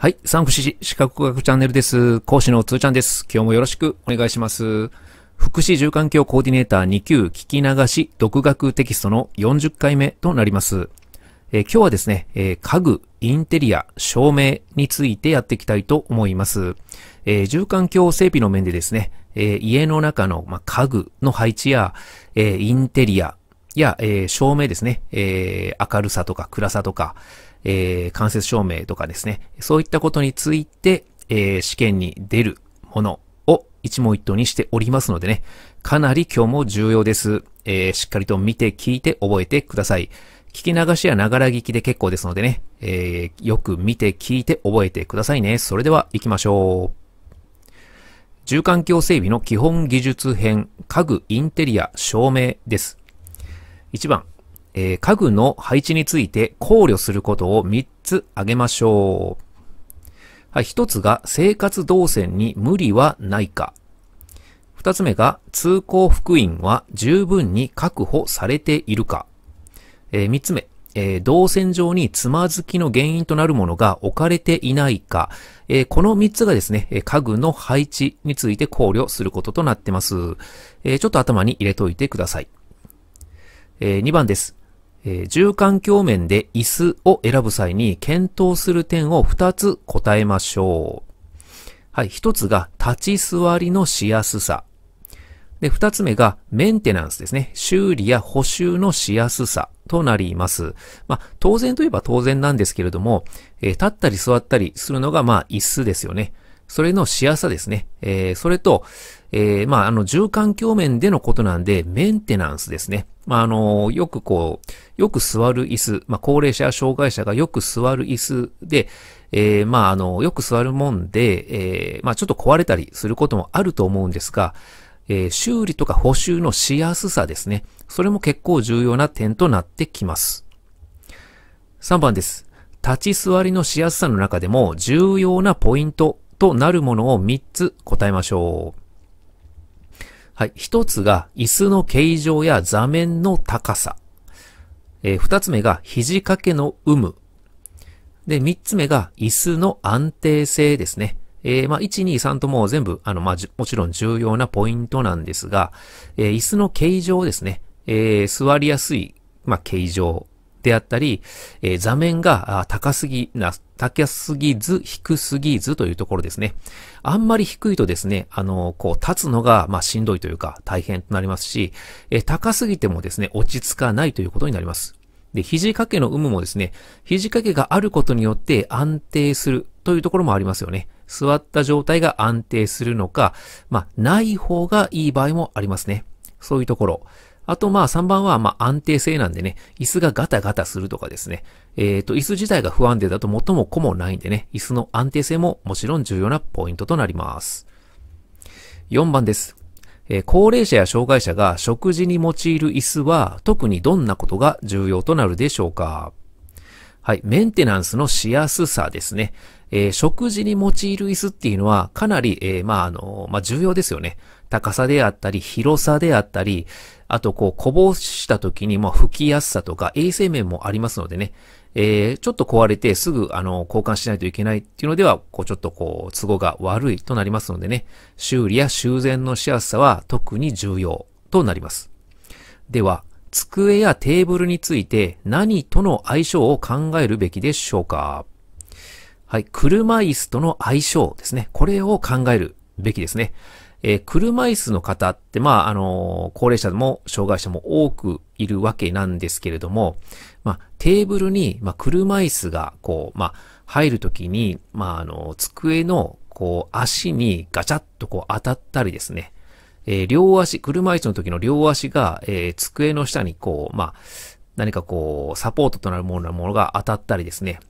はい。産婦士資格学チャンネルです。講師のつーちゃんです。今日もよろしくお願いします。福祉住環境コーディネーター2級聞き流し独学テキストの40回目となります。えー、今日はですね、えー、家具、インテリア、照明についてやっていきたいと思います。えー、住環境整備の面でですね、え家の中の、ま、家具の配置や、えインテリアや、え照明ですね、え明るさとか暗さとか、えー、間接証明とかですね、そういったことについて、えー、試験に出るものを一問一答にしておりますのでね、かなり今日も重要です。えー、しっかりと見て聞いて覚えてください。聞き流しやながら聞きで結構ですのでね、えー、よく見て聞いて覚えてくださいね。それでは行きましょう。住環境整備の基本技術編、家具、インテリア、照明です。1番、えー、家具の配置について考慮することを3つ挙げましょう。はい、1つが生活動線に無理はないか。2つ目が通行福音は十分に確保されているか。えー、3つ目、えー、動線上につまずきの原因となるものが置かれていないか、えー、この3つがですね、家具の配置について考慮することとなってます。えー、ちょっと頭に入れといてください。え2番です。えー、住環境面で椅子を選ぶ際に検討する点を2つ答えましょう。はい、1つが立ち座りのしやすさ。で、2つ目がメンテナンスですね。修理や補修のしやすさとなります。まあ、当然といえば当然なんですけれども、えー、立ったり座ったりするのがまあ椅子ですよね。それのしやすさですね。えー、それと、えまあ、あの、住環境面でのことなんで、メンテナンスですね。まあ、あのよくこう、よく座る椅子、まあ、高齢者や障害者がよく座る椅子で、えー、まあ、あの、よく座るもんで、えー、まあ、ちょっと壊れたりすることもあると思うんですが、えー、修理とか補修のしやすさですね。それも結構重要な点となってきます。3番です。立ち座りのしやすさの中でも重要なポイントとなるものを3つ答えましょう。はい。1つが椅子の形状や座面の高さ。えー、つ目が肘掛けの有無。で、三つ目が椅子の安定性ですね。えー、まあ、1、2、3とも全部、あの、まあ、もちろん重要なポイントなんですが、えー、椅子の形状ですね。えー、座りやすい、まあ、形状であったり、えー、座面が高すぎな、高すぎず、低すぎずというところですね。あんまり低いとですね、あの、こう、立つのが、まあ、しんどいというか、大変となりますし、えー、高すぎてもですね、落ち着かないということになります。で、肘掛けの有無もですね、肘掛けがあることによって安定するというところもありますよね。座った状態が安定するのか、まあ、ない方がいい場合もありますね。そういうところ。あとまあ3番はまあ安定性なんでね、椅子がガタガタするとかですね。えっ、ー、と、椅子自体が不安定だと最も子もないんでね、椅子の安定性ももちろん重要なポイントとなります。4番です。えー、高齢者や障害者が食事に用いる椅子は特にどんなことが重要となるでしょうかはい、メンテナンスのしやすさですね。えー、食事に用いる椅子っていうのはかなり、えー、まあ、あの、まあ、重要ですよね。高さであったり、広さであったり、あと、こう、こぼした時に、まあ、吹きやすさとか、衛生面もありますのでね、えー、ちょっと壊れてすぐ、あの、交換しないといけないっていうのでは、こう、ちょっとこう、都合が悪いとなりますのでね、修理や修繕のしやすさは特に重要となります。では、机やテーブルについて何との相性を考えるべきでしょうかはい、車椅子との相性ですね。これを考えるべきですね。えー、車椅子の方って、まあ、あのー、高齢者でも障害者も多くいるわけなんですけれども、まあ、テーブルに、まあ、車椅子が、こう、まあ、入るときに、まあ、あのー、机の、こう、足にガチャッとこう当たったりですね、えー、両足、車椅子の時の両足が、えー、机の下にこう、まあ、何かこう、サポートとなるものが当たったりですね、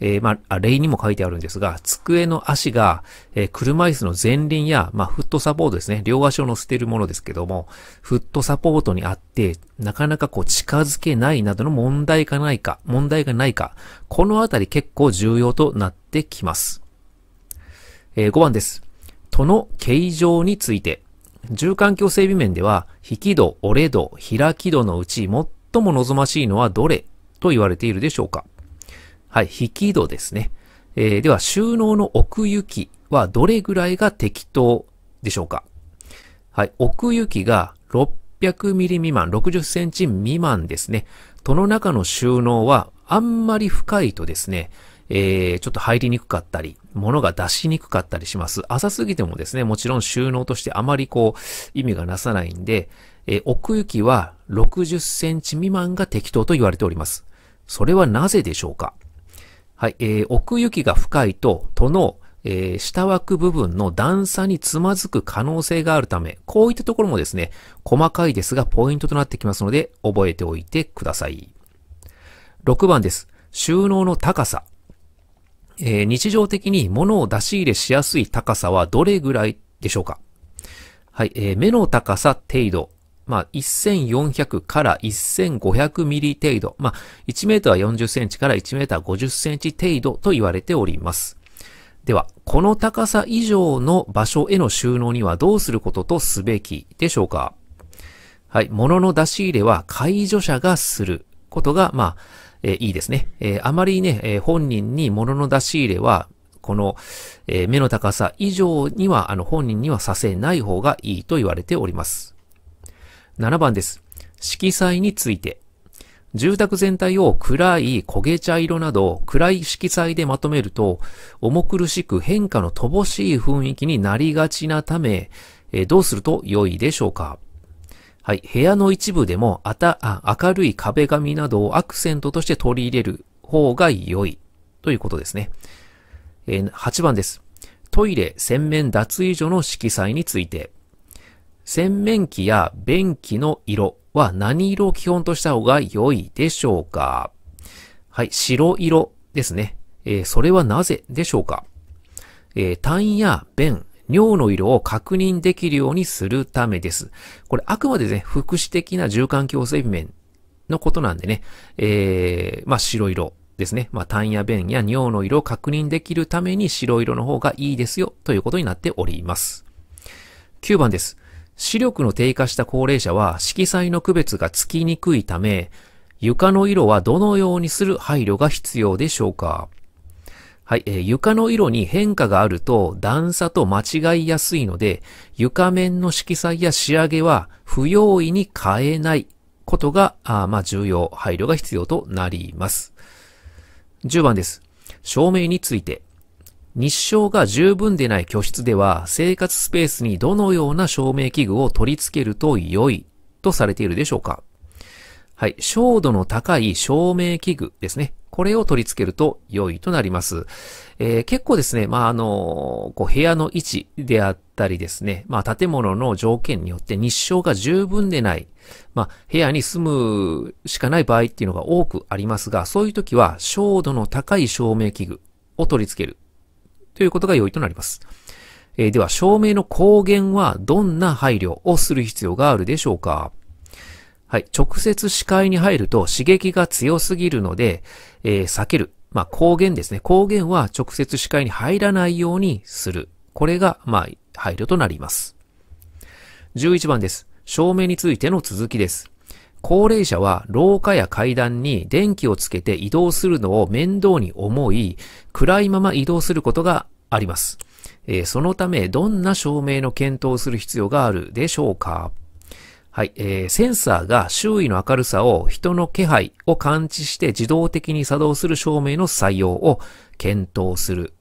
えー、まあ、例にも書いてあるんですが、机の足が、えー、車椅子の前輪や、まあ、フットサポートですね。両足を乗せているものですけども、フットサポートにあって、なかなかこう近づけないなどの問題がないか、問題がないか、このあたり結構重要となってきます。えー、5番です。戸の形状について。住環境整備面では、引き戸、折れ戸、開き戸のうち最も望ましいのはどれと言われているでしょうかはい、引き戸ですね。えー、では、収納の奥行きはどれぐらいが適当でしょうかはい、奥行きが6 0 0ミリ未満、6 0センチ未満ですね。戸の中の収納はあんまり深いとですね、えー、ちょっと入りにくかったり、物が出しにくかったりします。浅すぎてもですね、もちろん収納としてあまりこう、意味がなさないんで、えー、奥行きは60センチ未満が適当と言われております。それはなぜでしょうかはい、えー、奥行きが深いと、との、えー、下枠部分の段差につまずく可能性があるため、こういったところもですね、細かいですがポイントとなってきますので、覚えておいてください。6番です。収納の高さ。えー、日常的に物を出し入れしやすい高さはどれぐらいでしょうかはい、えー、目の高さ程度、まあ、1400から1500ミリ程度、まあ、1メートル40センチから1メートル50センチ程度と言われております。では、この高さ以上の場所への収納にはどうすることとすべきでしょうかはい、物の出し入れは解除者がすることが、まあ、えー、いいですね。えー、あまりね、えー、本人に物の出し入れは、この、え目の高さ以上には、あの、本人にはさせない方がいいと言われております。7番です。色彩について。住宅全体を暗い焦げ茶色など暗い色彩でまとめると重苦しく変化の乏しい雰囲気になりがちなため、えどうすると良いでしょうかはい。部屋の一部でもあたあ明るい壁紙などをアクセントとして取り入れる方が良いということですね。え8番です。トイレ、洗面、脱衣所の色彩について。洗面器や便器の色は何色を基本とした方が良いでしょうかはい、白色ですね。えー、それはなぜでしょうかえー、位や便、尿の色を確認できるようにするためです。これあくまでね、副詞的な循環強制面のことなんでね、えー、まあ、白色ですね。まあ、位や便や尿の色を確認できるために白色の方がいいですよということになっております。9番です。視力の低下した高齢者は色彩の区別がつきにくいため、床の色はどのようにする配慮が必要でしょうかはい、えー、床の色に変化があると段差と間違いやすいので、床面の色彩や仕上げは不用意に変えないことが、あまあ、重要、配慮が必要となります。10番です。照明について。日照が十分でない居室では生活スペースにどのような照明器具を取り付けると良いとされているでしょうかはい。照度の高い照明器具ですね。これを取り付けると良いとなります。えー、結構ですね、まあ、あの、こう部屋の位置であったりですね、まあ、建物の条件によって日照が十分でない、まあ、部屋に住むしかない場合っていうのが多くありますが、そういう時は、照度の高い照明器具を取り付けるということが良いとなります。えー、では、証明の抗原はどんな配慮をする必要があるでしょうかはい。直接視界に入ると刺激が強すぎるので、えー、避ける。まあ、光源ですね。光源は直接視界に入らないようにする。これが、まあ、配慮となります。11番です。証明についての続きです。高齢者は廊下や階段に電気をつけて移動するのを面倒に思い、暗いまま移動することがあります。えー、そのため、どんな照明の検討をする必要があるでしょうかはい、えー、センサーが周囲の明るさを人の気配を感知して自動的に作動する照明の採用を検討する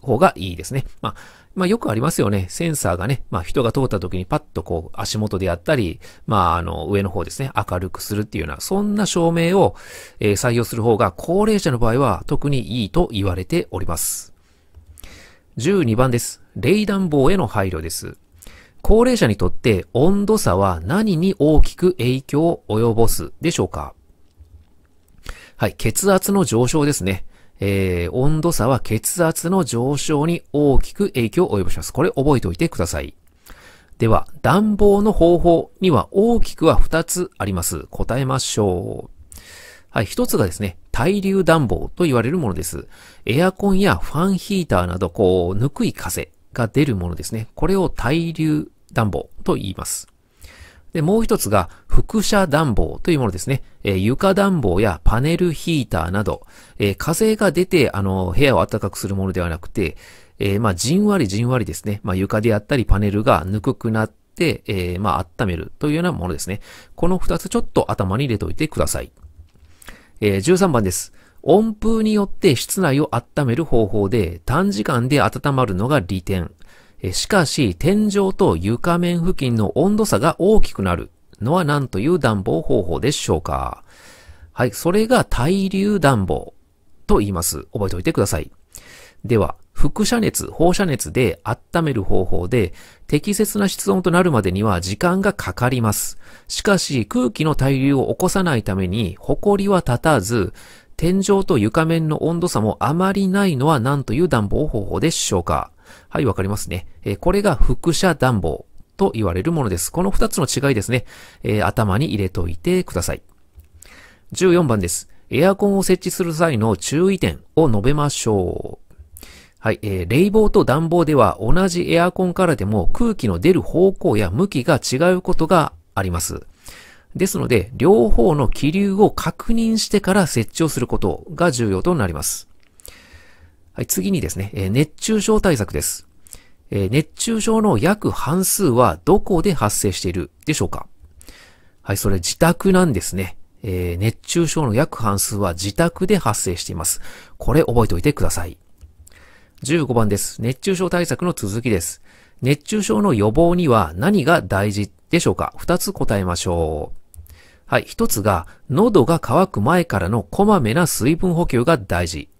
方がいいですね。まあまあよくありますよね。センサーがね、まあ人が通った時にパッとこう足元であったり、まああの上の方ですね、明るくするっていうような、そんな照明を、えー、採用する方が高齢者の場合は特にいいと言われております。12番です。冷暖房への配慮です。高齢者にとって温度差は何に大きく影響を及ぼすでしょうかはい、血圧の上昇ですね。えー、温度差は血圧の上昇に大きく影響を及ぼします。これ覚えておいてください。では、暖房の方法には大きくは2つあります。答えましょう。はい、1つがですね、対流暖房と言われるものです。エアコンやファンヒーターなど、こう、ぬくい風が出るものですね。これを対流暖房と言います。で、もう一つが、副車暖房というものですね。えー、床暖房やパネルヒーターなど、えー、風が出て、あの、部屋を暖かくするものではなくて、えー、まあ、じんわりじんわりですね。まあ、床であったりパネルがぬくくなって、えー、まあ、温めるというようなものですね。この二つちょっと頭に入れておいてください。えー、13番です。温風によって室内を温める方法で短時間で温まるのが利点。しかし、天井と床面付近の温度差が大きくなるのは何という暖房方法でしょうかはい、それが対流暖房と言います。覚えておいてください。では、輻射熱、放射熱で温める方法で、適切な室温となるまでには時間がかかります。しかし、空気の対流を起こさないために、埃は立たず、天井と床面の温度差もあまりないのは何という暖房方法でしょうかはい、わかりますね。えー、これが副車暖房と言われるものです。この2つの違いですね。えー、頭に入れといてください。14番です。エアコンを設置する際の注意点を述べましょう。はい、えー、冷房と暖房では同じエアコンからでも空気の出る方向や向きが違うことがあります。ですので、両方の気流を確認してから設置をすることが重要となります。はい、次にですね、え熱中症対策です。え熱中症の約半数はどこで発生しているでしょうかはい、それ自宅なんですね。えー、熱中症の約半数は自宅で発生しています。これ覚えておいてください。15番です。熱中症対策の続きです。熱中症の予防には何が大事でしょうか ?2 つ答えましょう。はい、1つが、喉が渇く前からのこまめな水分補給が大事。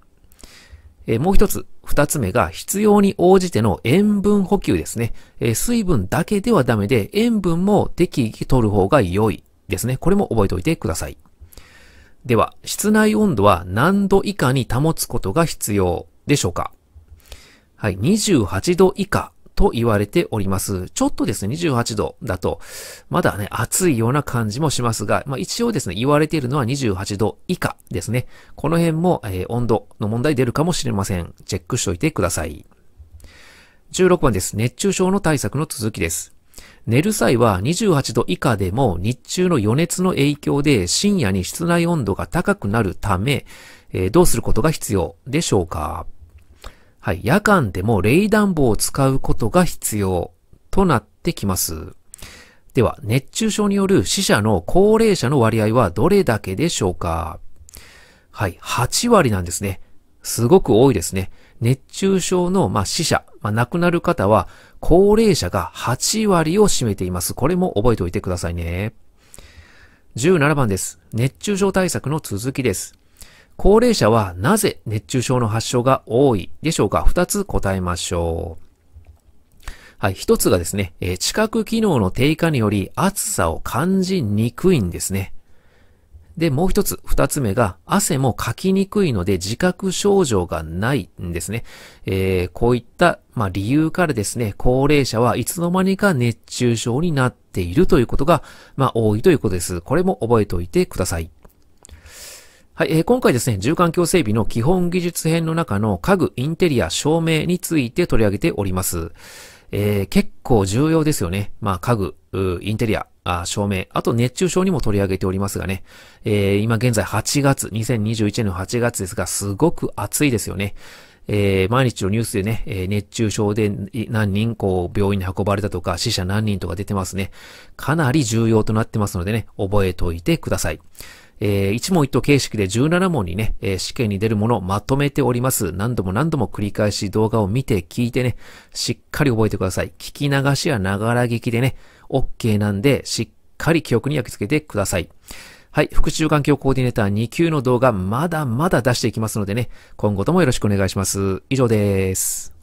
えもう一つ、二つ目が必要に応じての塩分補給ですね。え水分だけではダメで、塩分も適宜取る方が良いですね。これも覚えておいてください。では、室内温度は何度以下に保つことが必要でしょうかはい、28度以下と言われております。ちょっとですね、28度だと、まだね、暑いような感じもしますが、まあ一応ですね、言われているのは28度以下ですね。この辺も、えー、温度の問題出るかもしれません。チェックしておいてください。16番です。熱中症の対策の続きです。寝る際は28度以下でも日中の余熱の影響で深夜に室内温度が高くなるため、えー、どうすることが必要でしょうかはい、夜間でも冷暖房を使うことが必要となってきます。では、熱中症による死者の高齢者の割合はどれだけでしょうかはい、8割なんですね。すごく多いですね。熱中症の、まあ、死者、まあ、亡くなる方は、高齢者が8割を占めています。これも覚えておいてくださいね。17番です。熱中症対策の続きです。高齢者はなぜ熱中症の発症が多いでしょうか二つ答えましょう。はい。一つがですね、えー、知覚機能の低下により暑さを感じにくいんですね。で、もう一つ、二つ目が、汗もかきにくいので自覚症状がないんですね。えー、こういった、まあ、理由からですね、高齢者はいつの間にか熱中症になっているということが、まあ、多いということです。これも覚えておいてください。はい、えー、今回ですね、住環境整備の基本技術編の中の家具、インテリア、照明について取り上げております。えー、結構重要ですよね。まあ、家具、インテリア、照明、あと熱中症にも取り上げておりますがね。えー、今現在8月、2021年の8月ですが、すごく暑いですよね。えー、毎日のニュースでね、えー、熱中症で何人こう病院に運ばれたとか死者何人とか出てますね。かなり重要となってますのでね、覚えておいてください。えー、一問一答形式で17問にね、えー、試験に出るものをまとめております。何度も何度も繰り返し動画を見て聞いてね、しっかり覚えてください。聞き流しやながら聞きでね、OK なんで、しっかり記憶に焼き付けてください。はい。復習環境コーディネーター2級の動画、まだまだ出していきますのでね、今後ともよろしくお願いします。以上です。